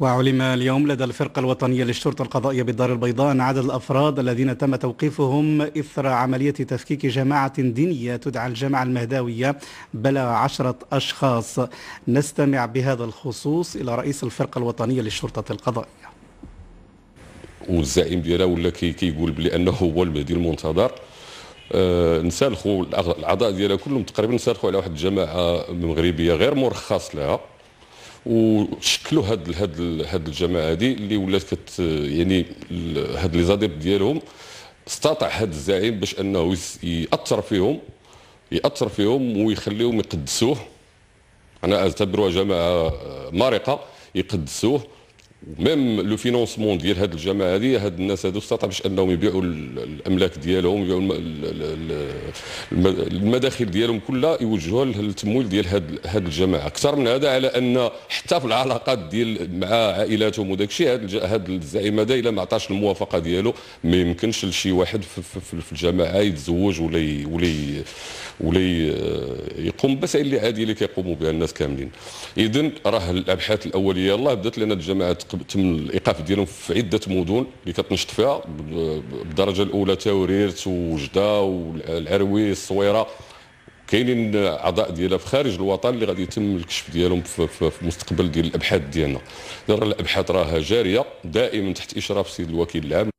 وعلم اليوم لدى الفرقة الوطنية للشرطة القضائية بالدار البيضاء أن عدد الأفراد الذين تم توقيفهم إثر عملية تفكيك جماعة دينية تدعى الجماعة المهداوية بلغ عشرة أشخاص نستمع بهذا الخصوص إلى رئيس الفرقة الوطنية للشرطة القضائية والزعيم ديالها ولا كيقول كي بلي انه هو المهدي المنتظر آه نسالخوا الاعضاء ديالها كلهم تقريبا نسالخوا على واحد الجماعه مغربيه غير مرخص لها وشكلوا هاد هاد هاد الجماعه هذه اللي ولات كت يعني هاد لي زاديب ديالهم استطاع هاد الزعيم باش انه ياثر فيهم ياثر فيهم ويخليهم يقدسوه انا اعتبرها جماعه آه، مارقه يقدسوه ميم لو فينونسمون ديال هاد الجماعه هذه هاد الناس هادو استطاع باش انهم يبيعوا الاملاك ديالهم يبيعوا المداخل ديالهم كلها يوجهوها للتمويل ديال هاد هاد الجماعه اكثر من هذا على ان حتى في العلاقات ديال مع عائلاتهم وداك الشيء هاد هاد الزعيم هذا الا ما عطاش الموافقه ديالو ما يمكنش لشي واحد في, في, في الجماعه يتزوج ولا ولا ولا آه، يقوم بمسائل اللي عاديه اللي كيقوموا بها الناس كاملين اذا راه الابحاث الاوليه يلاه بدات لان الجماعات تم الايقاف ديالهم في عده مدن اللي كتنشط فيها بالدرجه الاولى تاوريرت وجده والعروي الصويره كاينين اعضاء ديالها في خارج الوطن اللي غادي يتم الكشف ديالهم في, المستقبل في مستقبل ديال الابحاث ديالنا الابحاث راها جاريه دائما تحت اشراف السيد الوكيل العام